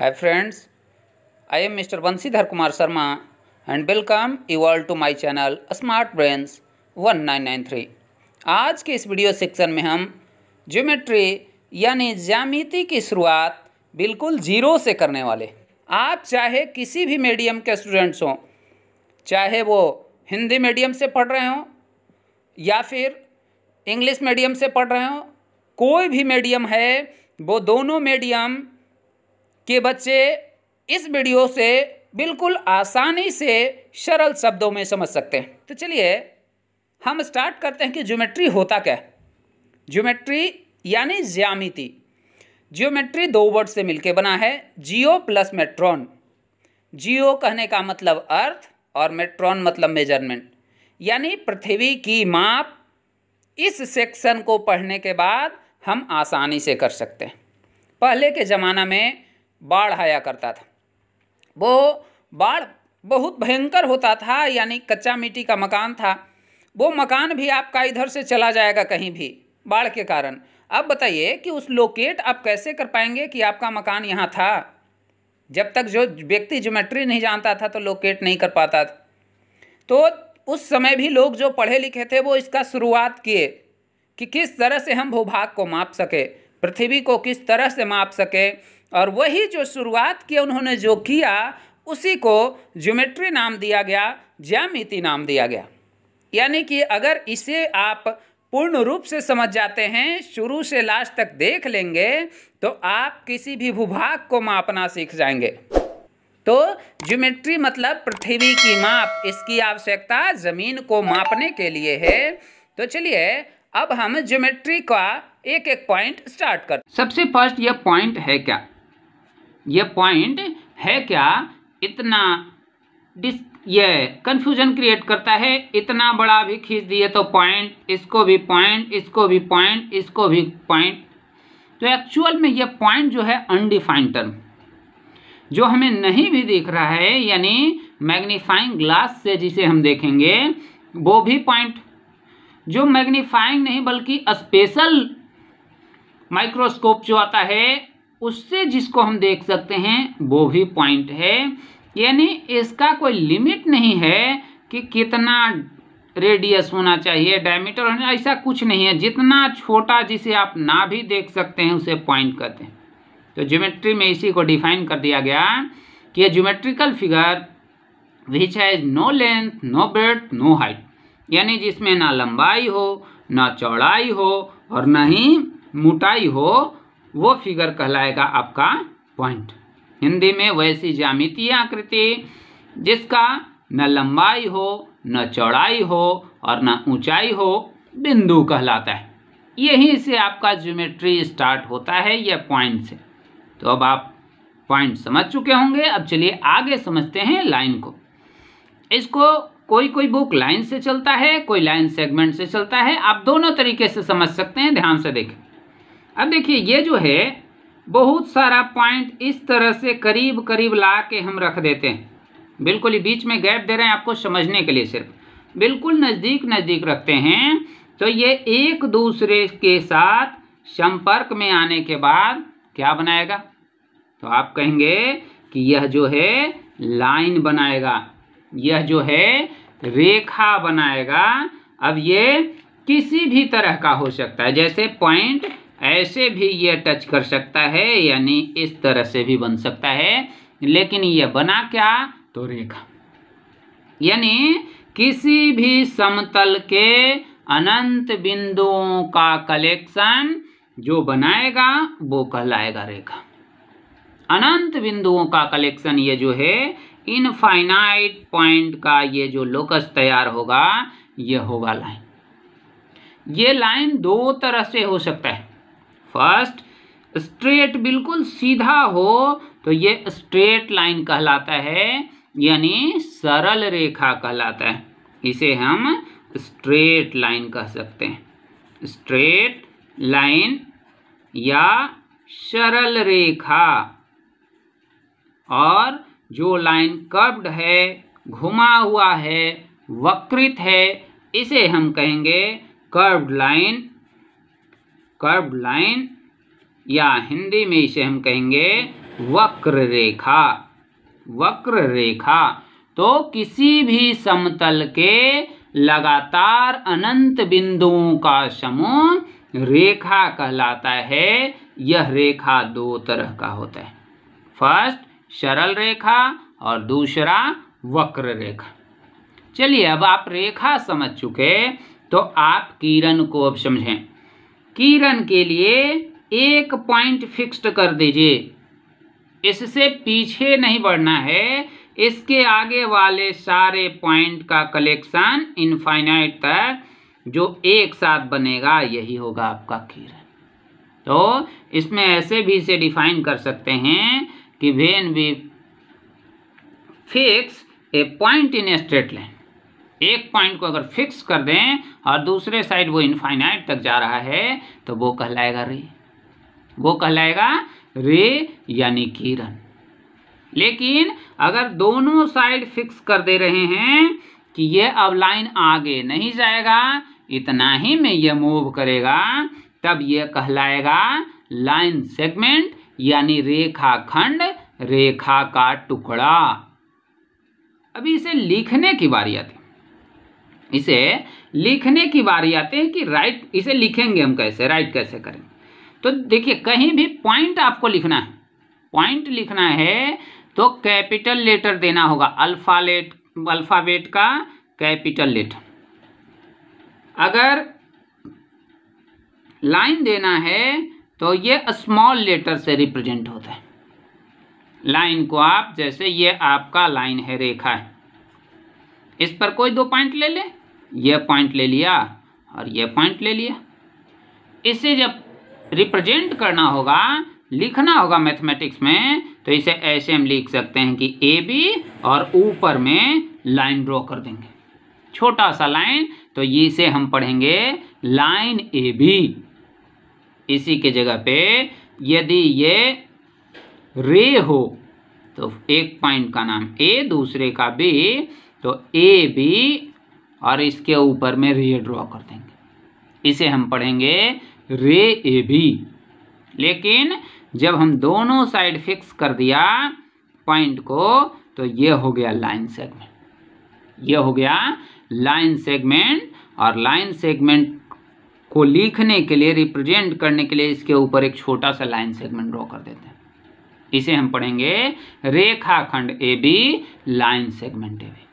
Hi friends I am mister Bansidhar Kumar Sharma and welcome you all to my channel smart Brains 1993. आज के इस video section में हम geometry यानी ज्यामिति की शुरुआत बिल्कुल ज़ीरो से करने वाले आप चाहे किसी भी मीडियम के स्टूडेंट्स हों चाहे वो हिंदी मीडियम से पढ़ रहे हों या फिर इंग्लिश मीडियम से पढ़ रहे हों कोई भी मीडियम है वो दोनों मीडियम कि बच्चे इस वीडियो से बिल्कुल आसानी से सरल शब्दों में समझ सकते हैं तो चलिए हम स्टार्ट करते हैं कि ज्योमेट्री होता क्या है ज्योमेट्री यानी ज्यामिति ज्योमेट्री दो वर्ड से मिलकर बना है जियो प्लस मेट्रॉन जियो कहने का मतलब अर्थ और मेट्रॉन मतलब मेजरमेंट यानी पृथ्वी की माप इस सेक्शन को पढ़ने के बाद हम आसानी से कर सकते हैं पहले के ज़माना में बाढ़ आया करता था वो बाढ़ बहुत भयंकर होता था यानी कच्चा मिट्टी का मकान था वो मकान भी आपका इधर से चला जाएगा कहीं भी बाढ़ के कारण अब बताइए कि उस लोकेट आप कैसे कर पाएंगे कि आपका मकान यहाँ था जब तक जो व्यक्ति ज्योमेट्री नहीं जानता था तो लोकेट नहीं कर पाता था तो उस समय भी लोग जो पढ़े लिखे थे वो इसका शुरुआत किए कि किस तरह से हम भूभाग को माप सके पृथ्वी को किस तरह से माप सके और वही जो शुरुआत किया उन्होंने जो किया उसी को ज्योमेट्री नाम दिया गया ज्यामिति नाम दिया गया यानी कि अगर इसे आप पूर्ण रूप से समझ जाते हैं शुरू से लास्ट तक देख लेंगे तो आप किसी भी भूभाग को मापना सीख जाएंगे तो ज्योमेट्री मतलब पृथ्वी की माप इसकी आवश्यकता जमीन को मापने के लिए है तो चलिए अब हम ज्योमेट्री का एक एक पॉइंट स्टार्ट कर सबसे फर्स्ट यह पॉइंट है क्या ये पॉइंट है क्या इतना डिस ये कन्फ्यूजन क्रिएट करता है इतना बड़ा भी खींच दिए तो पॉइंट इसको भी पॉइंट इसको भी पॉइंट इसको भी पॉइंट तो एक्चुअल में ये पॉइंट जो है अनडिफाइंड टर्म जो हमें नहीं भी दिख रहा है यानी मैग्नीफाइंग ग्लास से जिसे हम देखेंगे वो भी पॉइंट जो मैग्नीफाइंग नहीं बल्कि स्पेशल माइक्रोस्कोप जो आता है उससे जिसको हम देख सकते हैं वो भी पॉइंट है यानी इसका कोई लिमिट नहीं है कि कितना रेडियस होना चाहिए डायमीटर होना ऐसा कुछ नहीं है जितना छोटा जिसे आप ना भी देख सकते हैं उसे पॉइंट कहते हैं तो ज्योमेट्री में इसी को डिफाइन कर दिया गया कि geometrical figure which has no length no breadth no height यानी जिसमें ना लंबाई हो ना चौड़ाई हो और ना ही मोटाई हो वो फिगर कहलाएगा आपका पॉइंट हिंदी में वैसी ज्यामितीय आकृति जिसका न लंबाई हो न चौड़ाई हो और न ऊंचाई हो बिंदु कहलाता है यहीं से आपका ज्योमेट्री स्टार्ट होता है यह पॉइंट से तो अब आप पॉइंट समझ चुके होंगे अब चलिए आगे समझते हैं लाइन को इसको कोई कोई बुक लाइन से चलता है कोई लाइन सेगमेंट से चलता है आप दोनों तरीके से समझ सकते हैं ध्यान से देखें अब देखिए ये जो है बहुत सारा पॉइंट इस तरह से करीब करीब ला के हम रख देते हैं बिल्कुल ही बीच में गैप दे रहे हैं आपको समझने के लिए सिर्फ बिल्कुल नज़दीक नज़दीक रखते हैं तो ये एक दूसरे के साथ संपर्क में आने के बाद क्या बनाएगा तो आप कहेंगे कि यह जो है लाइन बनाएगा यह जो है रेखा बनाएगा अब ये किसी भी तरह का हो सकता है जैसे पॉइंट ऐसे भी ये टच कर सकता है यानी इस तरह से भी बन सकता है लेकिन ये बना क्या तो रेखा यानी किसी भी समतल के अनंत बिंदुओं का कलेक्शन जो बनाएगा वो कहलाएगा रेखा अनंत बिंदुओं का कलेक्शन ये जो है इनफाइनाइट पॉइंट का ये जो लोकस तैयार होगा ये होगा लाइन ये लाइन दो तरह से हो सकता है फर्स्ट स्ट्रेट बिल्कुल सीधा हो तो ये स्ट्रेट लाइन कहलाता है यानी सरल रेखा कहलाता है इसे हम स्ट्रेट लाइन कह सकते हैं स्ट्रेट लाइन या सरल रेखा और जो लाइन कर्व्ड है घुमा हुआ है वक्रित है इसे हम कहेंगे कर्व्ड लाइन कर्व लाइन या हिंदी में इसे हम कहेंगे वक्र रेखा वक्र रेखा तो किसी भी समतल के लगातार अनंत बिंदुओं का समूह रेखा कहलाता है यह रेखा दो तरह का होता है फर्स्ट सरल रेखा और दूसरा वक्र रेखा चलिए अब आप रेखा समझ चुके तो आप किरण को अब समझें किरण के लिए एक पॉइंट फिक्स्ड कर दीजिए इससे पीछे नहीं बढ़ना है इसके आगे वाले सारे पॉइंट का कलेक्शन इनफाइनाइट तक जो एक साथ बनेगा यही होगा आपका किरण तो इसमें ऐसे भी से डिफाइन कर सकते हैं कि when we fix a point in a straight line एक पॉइंट को अगर फिक्स कर दें और दूसरे साइड वो इनफाइनाइट तक जा रहा है तो वो कहलाएगा रे वो कहलाएगा रे यानी किरण लेकिन अगर दोनों साइड फिक्स कर दे रहे हैं कि ये अब लाइन आगे नहीं जाएगा इतना ही में ये मूव करेगा तब ये कहलाएगा लाइन सेगमेंट यानी रेखा खंड रेखा का टुकड़ा अभी इसे लिखने की बारी आती इसे लिखने की बारी आते हैं कि राइट इसे लिखेंगे हम कैसे राइट कैसे करेंगे तो देखिए कहीं भी पॉइंट आपको लिखना है पॉइंट लिखना है तो कैपिटल लेटर देना होगा अल्फालेट अल्फ़ाबेट का कैपिटल लेटर अगर लाइन देना है तो ये स्मॉल लेटर से रिप्रेजेंट होता है लाइन को आप जैसे ये आपका लाइन है रेखा है इस पर कोई दो पॉइंट ले लें ये पॉइंट ले लिया और ये पॉइंट ले लिया इसे जब रिप्रेजेंट करना होगा लिखना होगा मैथमेटिक्स में तो इसे ऐसे हम लिख सकते हैं कि ए बी और ऊपर में लाइन ड्रॉ कर देंगे छोटा सा लाइन तो ये से हम पढ़ेंगे लाइन ए बी इसी के जगह पे यदि ये रे हो तो एक पॉइंट का नाम ए दूसरे का बी तो ए बी और इसके ऊपर में रे ड्रॉ कर देंगे इसे हम पढ़ेंगे रे ए बी लेकिन जब हम दोनों साइड फिक्स कर दिया पॉइंट को तो ये हो गया लाइन सेगमेंट ये हो गया लाइन सेगमेंट और लाइन सेगमेंट को लिखने के लिए रिप्रेजेंट करने के लिए इसके ऊपर एक छोटा सा लाइन सेगमेंट ड्रॉ कर देते हैं इसे हम पढ़ेंगे रेखाखंड A B line segment A B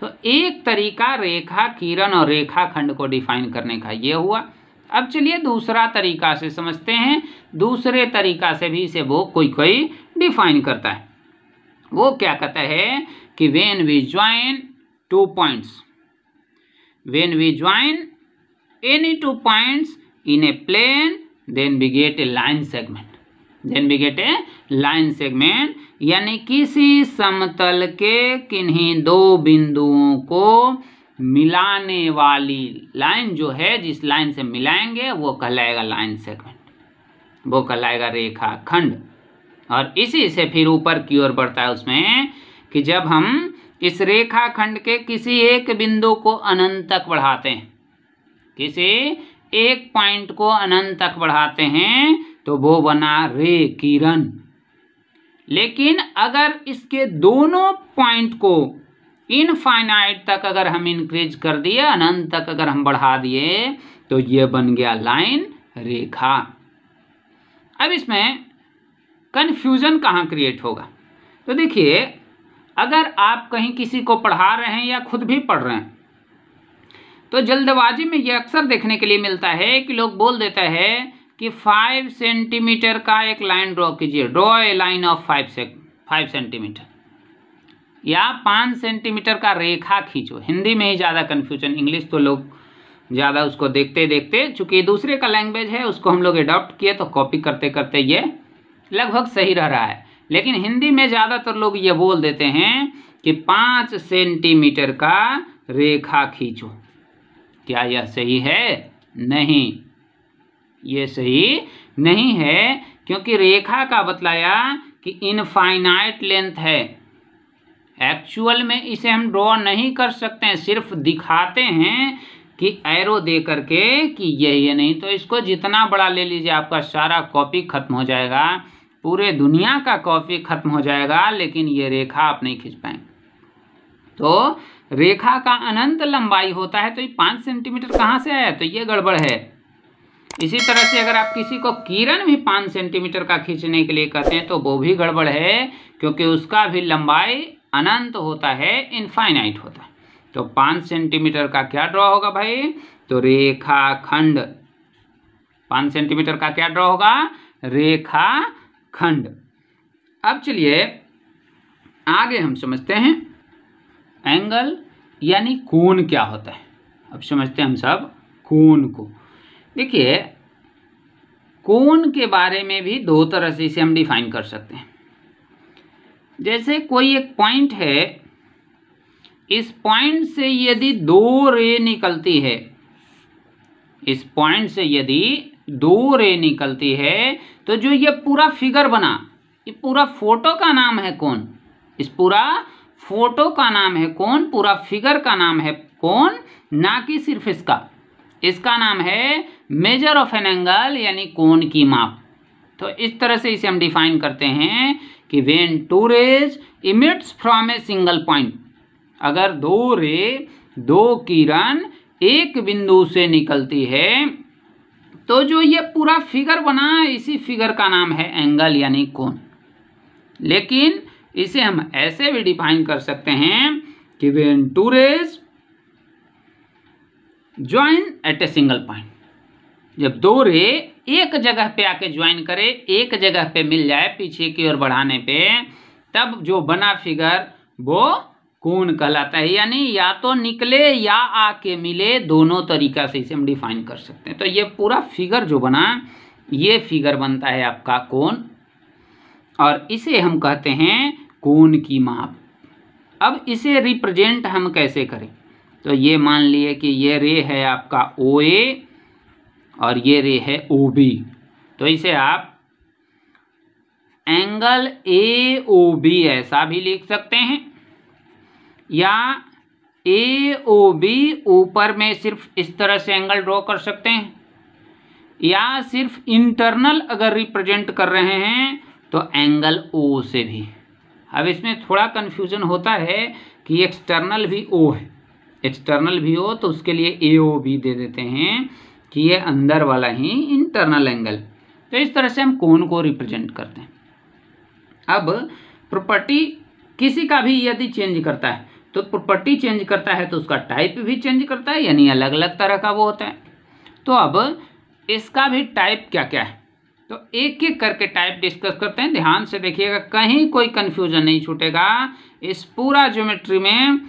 तो एक तरीका रेखा किरण और रेखाखंड को डिफाइन करने का ये हुआ अब चलिए दूसरा तरीका से समझते हैं दूसरे तरीका से भी इसे वो कोई कोई डिफाइन करता है वो क्या कहता है कि when we join two points when we join any two points in a plane then we get a line segment then we get a line segment यानी किसी समतल के किन्हीं दो बिंदुओं को मिलाने वाली लाइन जो है जिस लाइन से मिलाएंगे वो कहलाएगा लाइन सेगमेंट वो कहलाएगा रेखा खंड और इसी से फिर ऊपर की ओर बढ़ता है उसमें कि जब हम इस रेखा खंड के किसी एक बिंदु को अनंत तक बढ़ाते हैं किसी एक पॉइंट को अनंत तक बढ़ाते हैं तो वो बना रे किरण लेकिन अगर इसके दोनों पॉइंट को इनफाइनाइट तक अगर हम इंक्रीज कर दिए अनंत तक अगर हम बढ़ा दिए तो ये बन गया लाइन रेखा अब इसमें कन्फ्यूजन कहाँ क्रिएट होगा तो देखिए अगर आप कहीं किसी को पढ़ा रहे हैं या खुद भी पढ़ रहे हैं तो जल्दबाजी में यह अक्सर देखने के लिए मिलता है कि लोग बोल देता है कि फाइव सेंटीमीटर का एक लाइन ड्रॉ कीजिए draw a line of five से फाइव सेंटीमीटर या पाँच सेंटीमीटर का रेखा खींचो हिंदी में ही ज़्यादा कन्फ्यूजन इंग्लिश तो लोग ज़्यादा उसको देखते देखते चूँकि दूसरे का लैंग्वेज है उसको हम लोग एडॉप्ट किए तो कॉपी करते करते ये लगभग सही रह रहा है लेकिन हिंदी में ज़्यादातर लोग ये बोल देते हैं कि पाँच सेंटीमीटर का रेखा खींचो क्या यह सही है नहीं ये सही नहीं है क्योंकि रेखा का बतलाया कि इनफाइनाइट लेंथ है एक्चुअल में इसे हम ड्रॉ नहीं कर सकते हैं सिर्फ दिखाते हैं कि एरो दे करके कि यही है नहीं तो इसको जितना बड़ा ले लीजिए आपका सारा कॉपी खत्म हो जाएगा पूरे दुनिया का कॉपी खत्म हो जाएगा लेकिन ये रेखा आप नहीं खींच पाएंगे तो रेखा का अनंत लंबाई होता है तो ये पाँच सेंटीमीटर कहाँ से आया तो ये गड़बड़ है इसी तरह से अगर आप किसी को किरण भी पाँच सेंटीमीटर का खींचने के लिए कहते हैं तो वो भी गड़बड़ है क्योंकि उसका भी लंबाई अनंत होता है इनफाइनाइट होता है तो पाँच सेंटीमीटर का क्या ड्रॉ होगा भाई तो रेखा खंड पाँच सेंटीमीटर का क्या ड्रॉ होगा रेखा खंड अब चलिए आगे हम समझते हैं एंगल यानी कोण क्या होता है अब समझते हैं हम सब कोण को देखिए कोण के बारे में भी दो तरह से इसे हम डिफाइन कर सकते हैं जैसे कोई एक पॉइंट है इस पॉइंट से यदि दो रे निकलती है इस पॉइंट से यदि दो रे निकलती है तो जो ये पूरा फिगर बना ये पूरा फोटो का नाम है कौन इस पूरा फोटो का नाम है कौन पूरा फिगर का नाम है कौन ना कि सिर्फ इसका इसका नाम है मेजर ऑफ एन एंगल यानी कोण की माप तो इस तरह से इसे हम डिफाइन करते हैं कि when two rays emits from a single point अगर दो रे दो किरण एक बिंदु से निकलती है तो जो ये पूरा फिगर बना इसी फिगर का नाम है एंगल यानी कोण लेकिन इसे हम ऐसे भी डिफाइन कर सकते हैं कि when two rays join at a single point जब दो रे एक जगह पे आके ज्वाइन करे एक जगह पे मिल जाए पीछे की ओर बढ़ाने पे तब जो बना फिगर वो कौन कहलाता है यानी या तो निकले या आके मिले दोनों तरीका से इसे हम डिफाइन कर सकते हैं तो ये पूरा फिगर जो बना ये फिगर बनता है आपका कौन और इसे हम कहते हैं कौन की माप अब इसे रिप्रेजेंट हम कैसे करें तो ये मान लिए कि ये रे है आपका ओ ए और ये रे है ओ बी तो इसे आप एंगल ए ओ बी ऐसा भी लिख सकते हैं या ए ओ बी ऊपर में सिर्फ इस तरह से एंगल ड्रॉ कर सकते हैं या सिर्फ इंटरनल अगर रिप्रेजेंट कर रहे हैं तो एंगल ओ से भी अब इसमें थोड़ा कन्फ्यूजन होता है कि एक्सटर्नल भी ओ है एक्सटर्नल भी हो तो उसके लिए ए ओ बी दे देते हैं कि ये अंदर वाला ही इंटरनल एंगल तो इस तरह से हम कोन को रिप्रेजेंट करते हैं अब प्रॉपर्टी किसी का भी यदि चेंज करता है तो प्रॉपर्टी चेंज करता है तो उसका टाइप भी चेंज करता है यानी अलग अलग तरह का वो होता है तो अब इसका भी टाइप क्या क्या है तो एक एक करके टाइप डिस्कस करते हैं ध्यान से देखिएगा कहीं कोई कन्फ्यूजन नहीं छूटेगा इस पूरा ज्योमेट्री में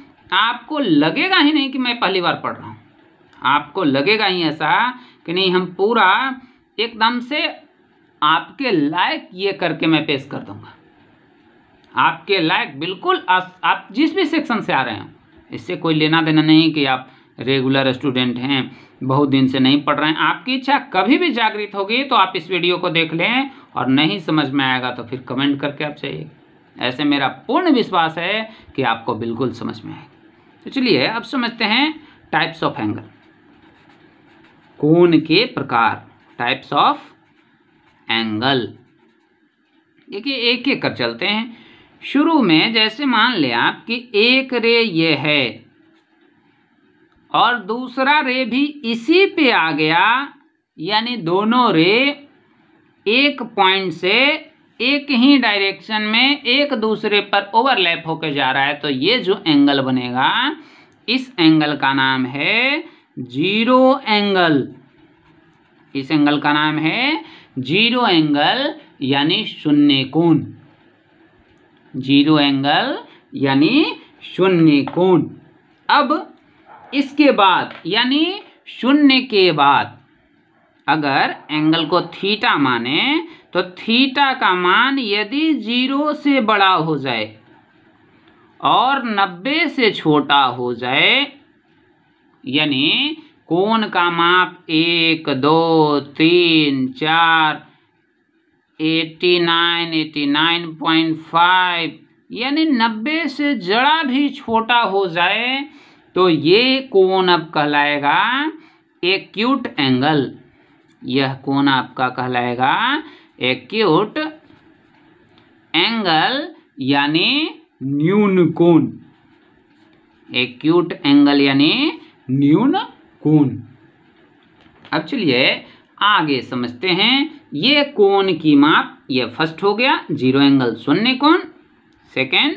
आपको लगेगा ही नहीं कि मैं पहली बार पढ़ रहा हूँ आपको लगेगा ही ऐसा कि नहीं हम पूरा एकदम से आपके लायक ये करके मैं पेश कर दूंगा आपके लायक बिल्कुल आप, आप जिस भी सेक्शन से आ रहे हो इससे कोई लेना देना नहीं कि आप रेगुलर स्टूडेंट हैं बहुत दिन से नहीं पढ़ रहे हैं आपकी इच्छा कभी भी जागृत होगी तो आप इस वीडियो को देख लें और नहीं समझ में आएगा तो फिर कमेंट करके आप चाहिए ऐसे मेरा पूर्ण विश्वास है कि आपको बिल्कुल समझ में आएगा तो चलिए अब समझते हैं टाइप्स ऑफ एंगल कोण के प्रकार टाइप्स ऑफ एंगल देखिए एक एक कर चलते हैं शुरू में जैसे मान ले आप कि एक रे ये है और दूसरा रे भी इसी पे आ गया यानी दोनों रे एक पॉइंट से एक ही डायरेक्शन में एक दूसरे पर ओवरलैप होकर जा रहा है तो ये जो एंगल बनेगा इस एंगल का नाम है जीरो एंगल इस एंगल का नाम है जीरो एंगल यानी शून्य कोण जीरो एंगल यानी शून्य कोण अब इसके बाद यानी शून्य के बाद अगर एंगल को थीटा माने तो थीटा का मान यदि जीरो से बड़ा हो जाए और नब्बे से छोटा हो जाए यानी कोण का माप एक दो तीन चार eighty nine eighty nine point five यानी नब्बे से जड़ा भी छोटा हो जाए तो ये कोण अब कहलाएगा एक्यूट एंगल यह कोण आपका कहलाएगा एक्यूट एंगल यानी न्यून कोण एक्यूट एंगल यानी न्यून कोण अब चलिए आगे समझते हैं ये कोण की माप ये फर्स्ट हो गया जीरो एंगल शून्य कोण सेकेंड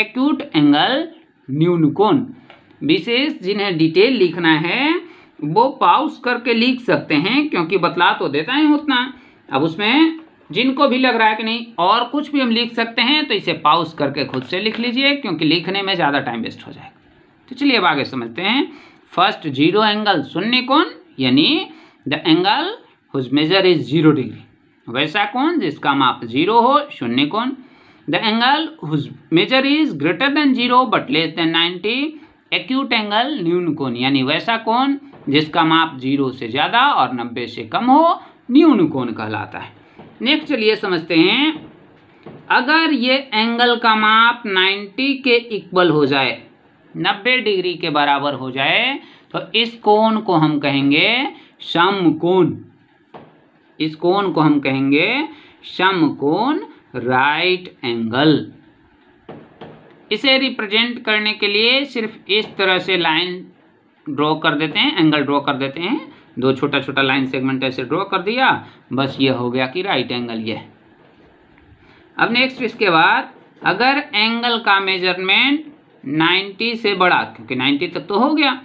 एक्यूट एंगल न्यून कोण विशेष जिन्हें डिटेल लिखना है वो पाउस करके लिख सकते हैं क्योंकि बतला तो देता है उतना अब उसमें जिनको भी लग रहा है कि नहीं और कुछ भी हम लिख सकते हैं तो इसे पाउस करके खुद से लिख लीजिए क्योंकि लिखने में ज़्यादा टाइम वेस्ट हो जाएगा तो चलिए अब आगे समझते हैं फर्स्ट जीरो एंगल शून्य कौन यानी the angle whose measure is zero degree वैसा कौन जिसका माप जीरो हो शून्य कौन the angle whose measure is greater than zero but less than ninety acute angle न्यून कौन यानी वैसा कौन जिसका माप जीरो से ज़्यादा और नब्बे से कम हो न्यून कौन कहलाता है नेक्स्ट चलिए समझते हैं अगर ये एंगल का माप 90 के इक्वल हो जाए 90 डिग्री के बराबर हो जाए तो इस कोण को हम कहेंगे कोण इस कोण को हम कहेंगे कोण राइट एंगल इसे रिप्रेजेंट करने के लिए सिर्फ इस तरह से लाइन ड्रॉ कर देते हैं एंगल ड्रॉ कर देते हैं दो छोटा छोटा लाइन सेगमेंट ऐसे ड्रॉ कर दिया बस ये हो गया कि राइट एंगल ये अब नेक्स्ट इसके बाद अगर एंगल का मेजरमेंट 90 से बड़ा क्योंकि 90 तक तो हो गया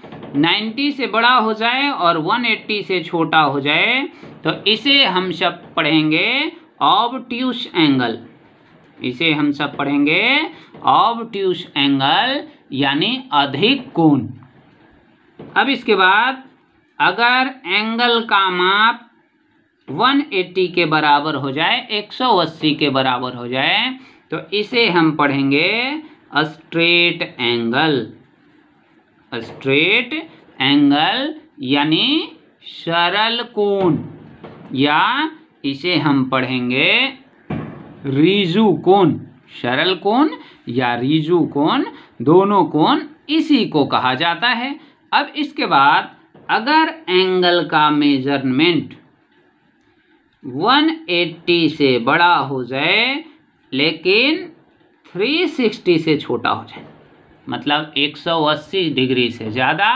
90 से बड़ा हो जाए और 180 से छोटा हो जाए तो इसे हम सब पढ़ेंगे ऑबट्यूस एंगल इसे हम सब पढ़ेंगे ऑबट्यूस एंगल यानी अधिक कोण अब इसके बाद अगर एंगल का माप 180 के बराबर हो जाए 180 के बराबर हो जाए तो इसे हम पढ़ेंगे स्ट्रेट एंगल स्ट्रेट एंगल यानी सरल कोण या इसे हम पढ़ेंगे रिजु कोण सरल कोण या रिजु कोण दोनों कोण इसी को कहा जाता है अब इसके बाद अगर एंगल का मेजरमेंट 180 से बड़ा हो जाए लेकिन 360 से छोटा हो जाए मतलब 180 डिग्री से ज़्यादा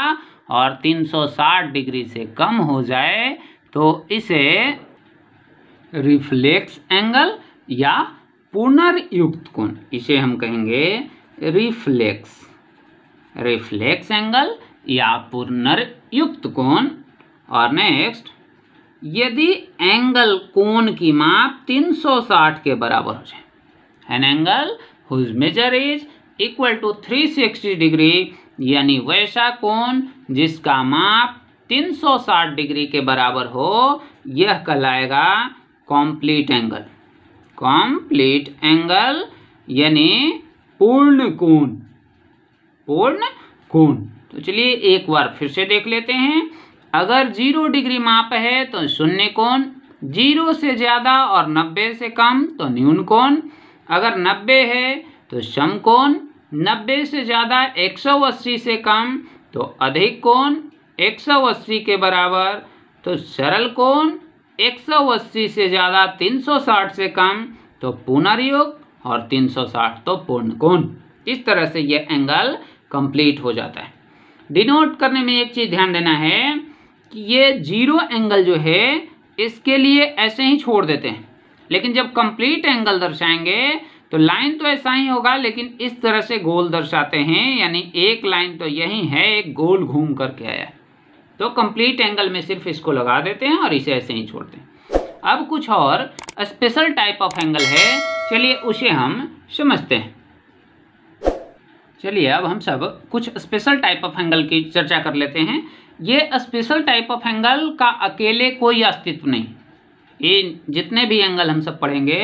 और 360 डिग्री से कम हो जाए तो इसे रिफ्लेक्स एंगल या पुनर्युक्त कोण इसे हम कहेंगे रिफ्लेक्स रिफ्लेक्स एंगल या पुनर्युक्त कोण और नेक्स्ट यदि एंगल कोण की माप 360 के बराबर हो जाए an angle whose measure is equal to 360 degree यानी वैसा कोण जिसका माप 360 डिग्री के बराबर हो यह कहलाएगा कॉम्प्लीट एंगल कॉम्प्लीट एंगल यानी पूर्ण कोण पूर्ण कोण तो चलिए एक बार फिर से देख लेते हैं अगर जीरो डिग्री माप है तो शून्य कोण जीरो से ज़्यादा और नब्बे से कम तो न्यून कोण अगर नब्बे है तो समकोण नब्बे से ज़्यादा एक सौ अस्सी से कम तो अधिक कोण एक सौ अस्सी के बराबर तो सरल कोण एक सौ अस्सी से ज़्यादा तीन सौ साठ से कम तो पुनर्योग और तीन सौ साठ तो पूर्ण कोण इस तरह से यह एंगल कंप्लीट हो जाता है डिनोट करने में एक चीज़ ध्यान देना है कि ये जीरो एंगल जो है इसके लिए ऐसे ही छोड़ देते हैं लेकिन जब कंप्लीट एंगल दर्शाएंगे तो लाइन तो ऐसा ही होगा लेकिन इस तरह से गोल दर्शाते हैं यानी एक लाइन तो यही है एक गोल घूम करके आया तो कंप्लीट एंगल में सिर्फ इसको लगा देते हैं और इसे ऐसे ही छोड़ते हैं अब कुछ और स्पेशल टाइप ऑफ एंगल है चलिए उसे हम समझते हैं चलिए अब हम सब कुछ स्पेशल टाइप ऑफ एंगल की चर्चा कर लेते हैं ये स्पेशल टाइप ऑफ एंगल का अकेले कोई अस्तित्व नहीं ये जितने भी एंगल हम सब पढ़ेंगे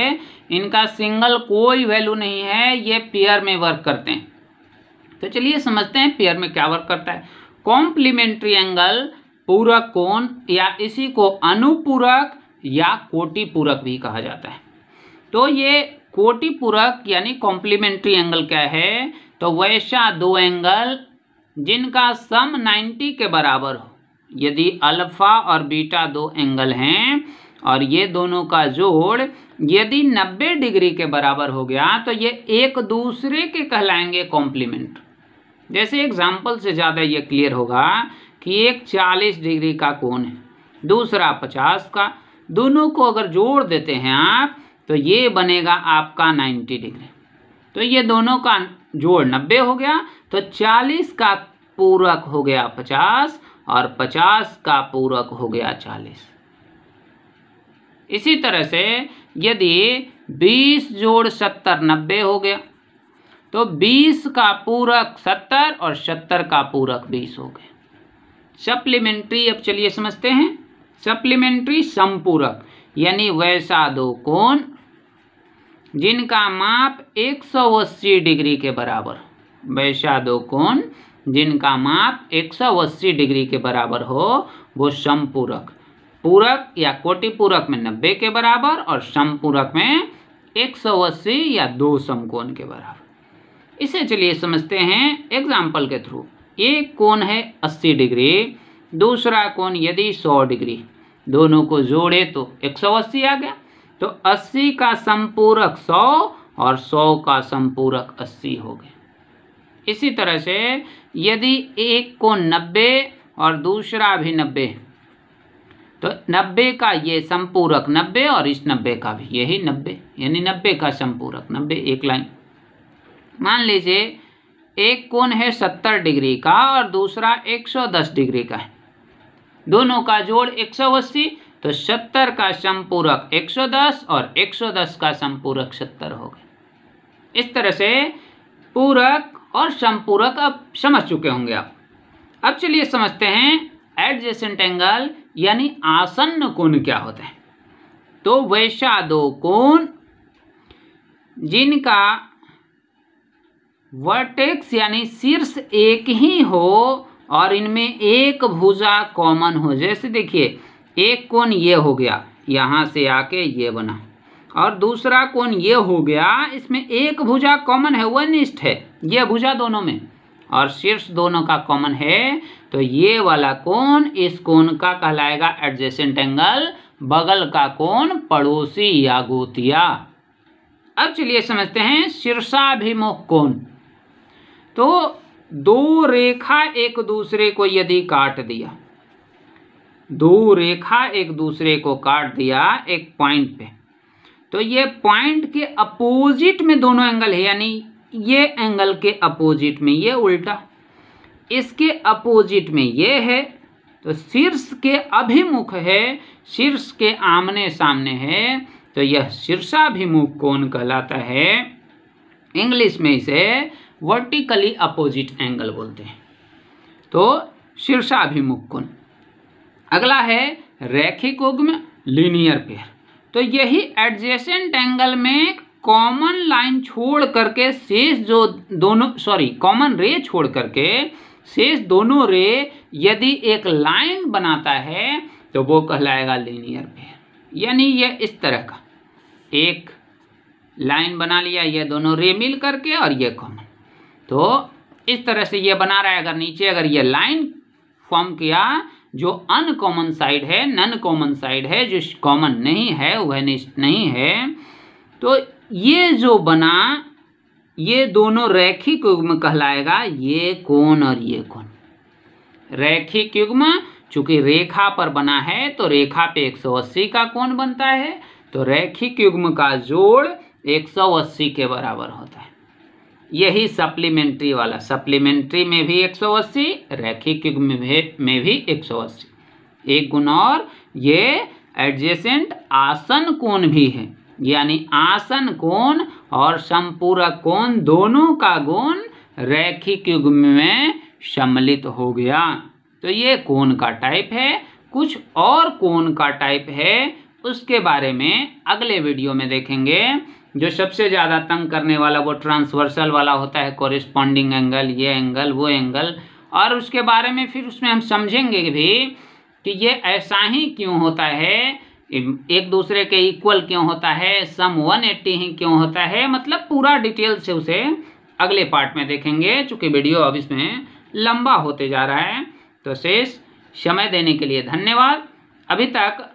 इनका सिंगल कोई वैल्यू नहीं है ये पेयर में वर्क करते हैं तो चलिए समझते हैं पेयर में क्या वर्क करता है कॉम्प्लीमेंट्री एंगल पूरक कोण या इसी को अनुपूरक या कोटिपूरक पूरक भी कहा जाता है तो ये कोटिपूरक पूरक यानी कॉम्प्लीमेंट्री एंगल क्या है तो वैसा दो एंगल जिनका सम 90 के बराबर हो यदि अल्फा और बीटा दो एंगल हैं और ये दोनों का जोड़ यदि 90 डिग्री के बराबर हो गया तो ये एक दूसरे के कहलाएंगे कॉम्प्लीमेंट जैसे एग्जाम्पल से ज़्यादा ये क्लियर होगा कि एक 40 डिग्री का कोण है दूसरा 50 का दोनों को अगर जोड़ देते हैं आप तो ये बनेगा आपका 90 डिग्री तो ये दोनों का जोड़ 90 हो गया तो 40 का पूरक हो गया 50 और 50 का पूरक हो गया 40 इसी तरह से यदि 20 जोड़ सत्तर नब्बे हो गया तो 20 का पूरक 70 और 70 का पूरक 20 हो गया सप्लीमेंट्री अब चलिए समझते हैं सप्लीमेंट्री संपूरक यानी वैसा दो कोण जिनका माप 180 डिग्री के बराबर वैसा दो कोण जिनका माप 180 डिग्री के बराबर हो वो संपूरक पूरक या कोटिपूरक में नब्बे के बराबर और समपूरक में एक सौ अस्सी या दो समकोण के बराबर इसे चलिए समझते हैं एग्जाम्पल के थ्रू एक कोण है अस्सी डिग्री दूसरा कोण यदि सौ डिग्री दोनों को जोड़े तो एक सौ अस्सी आ गया तो अस्सी का संपूरक सौ और सौ का संपूरक अस्सी हो गया इसी तरह से यदि एक को नब्बे और दूसरा भी नब्बे तो नब्बे का ये संपूरक नब्बे और इस नब्बे का भी यही नब्बे यानी नब्बे का संपूरक नब्बे एक लाइन मान लीजिए एक कोण है सत्तर डिग्री का और दूसरा एक सौ दस डिग्री का है दोनों का जोड़ एक सौ अस्सी तो सत्तर का संपूरक एक सौ दस और एक सौ दस का संपूरक सत्तर हो गया इस तरह से पूरक और संपूरक अब समझ चुके होंगे आप अब चलिए समझते हैं एडजेसेंट एंगल यानी आसन्न कोण क्या होते हैं तो वैसा दो कोण जिनका वर्टेक्स यानी शीर्ष एक ही हो और इनमें एक भुजा कॉमन हो जैसे देखिए एक कोण ये हो गया यहाँ से आके ये बना और दूसरा कोण ये हो गया इसमें एक भुजा कॉमन है वनिष्ठ है ये भुजा दोनों में और शीर्ष दोनों का कॉमन है तो ये वाला कोण इस कोण का कहलाएगा एडजेसेंट एंगल बगल का कोण पड़ोसी या गोतिया अब चलिए समझते हैं शीर्षाभिमुख कोण तो दो रेखा एक दूसरे को यदि काट दिया दो रेखा एक दूसरे को काट दिया एक पॉइंट पे तो ये पॉइंट के अपोजिट में दोनों एंगल है यानी ये एंगल के अपोजिट में ये उल्टा इसके अपोजिट में ये है तो शीर्ष के अभिमुख है शीर्ष के आमने सामने है तो यह शीर्षाभिमुख कौन कहलाता है इंग्लिश में इसे वर्टिकली अपोजिट एंगल बोलते हैं तो शीर्षाभिमुख कौन अगला है रैखिक उग्म लीनियर पेयर तो यही एडजेसेंट एंगल में कॉमन लाइन छोड़ करके शेष जो दोनों सॉरी कॉमन रे छोड़ करके शेष दोनों रे यदि एक लाइन बनाता है तो वो कहलाएगा लीनियर पेयर यानी यह इस तरह का एक लाइन बना लिया ये दोनों रे मिल करके और ये कॉमन तो इस तरह से ये बना रहा है अगर नीचे अगर ये लाइन फॉर्म किया जो अनकॉमन साइड है नन कॉमन साइड है जो कॉमन नहीं है वह नहीं है तो ये जो बना ये दोनों रैखिक युग्म कहलाएगा ये कौन और ये कौन रैखिक युग्म चूंकि रेखा पर बना है तो रेखा पे 180 का कोण बनता है तो रैखिक युग्म का जोड़ 180 के बराबर होता है यही सप्लीमेंट्री वाला सप्लीमेंट्री में भी 180 रैखिक युग्म में भी 180 एक गुण और ये एडजेसेंट आसन कोण भी है यानी आसन कोण और संपूरक कोण दोनों का गुण रैखिक युग में सम्मिलित हो गया तो ये कोण का टाइप है कुछ और कोण का टाइप है उसके बारे में अगले वीडियो में देखेंगे जो सबसे ज़्यादा तंग करने वाला वो ट्रांसवर्सल वाला होता है कॉरिस्पॉन्डिंग एंगल ये एंगल वो एंगल और उसके बारे में फिर उसमें हम समझेंगे भी कि ये ऐसा ही क्यों होता है एक दूसरे के इक्वल क्यों होता है सम 180 ही क्यों होता है मतलब पूरा डिटेल से उसे अगले पार्ट में देखेंगे चूँकि वीडियो अब इसमें लंबा होते जा रहा है तो शेष समय देने के लिए धन्यवाद अभी तक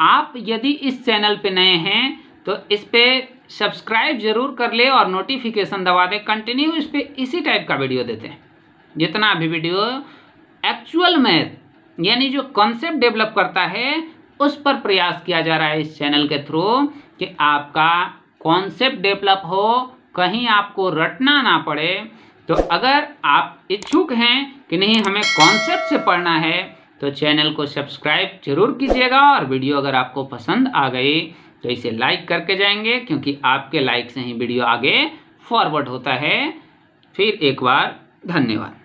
आप यदि इस चैनल पे नए हैं तो इस पर सब्सक्राइब जरूर कर ले और नोटिफिकेशन दबा दें कंटिन्यू इस पर इसी टाइप का वीडियो देते हैं जितना भी वीडियो एक्चुअल मैथ यानी जो कॉन्सेप्ट डेवलप करता है उस पर प्रयास किया जा रहा है इस चैनल के थ्रू कि आपका कॉन्सेप्ट डेवलप हो कहीं आपको रटना ना पड़े तो अगर आप इच्छुक हैं कि नहीं हमें कॉन्सेप्ट से पढ़ना है तो चैनल को सब्सक्राइब जरूर कीजिएगा और वीडियो अगर आपको पसंद आ गई तो इसे लाइक करके जाएंगे क्योंकि आपके लाइक से ही वीडियो आगे फॉरवर्ड होता है फिर एक बार धन्यवाद